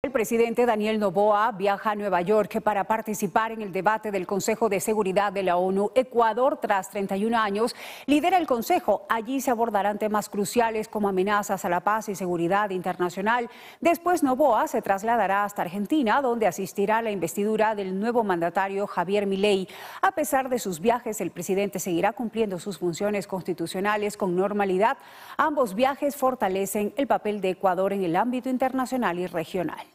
El presidente Daniel Novoa viaja a Nueva York para participar en el debate del Consejo de Seguridad de la ONU. Ecuador, tras 31 años, lidera el Consejo. Allí se abordarán temas cruciales como amenazas a la paz y seguridad internacional. Después, Novoa se trasladará hasta Argentina, donde asistirá a la investidura del nuevo mandatario Javier Milei. A pesar de sus viajes, el presidente seguirá cumpliendo sus funciones constitucionales con normalidad. Ambos viajes fortalecen el papel de Ecuador en el ámbito internacional y regional.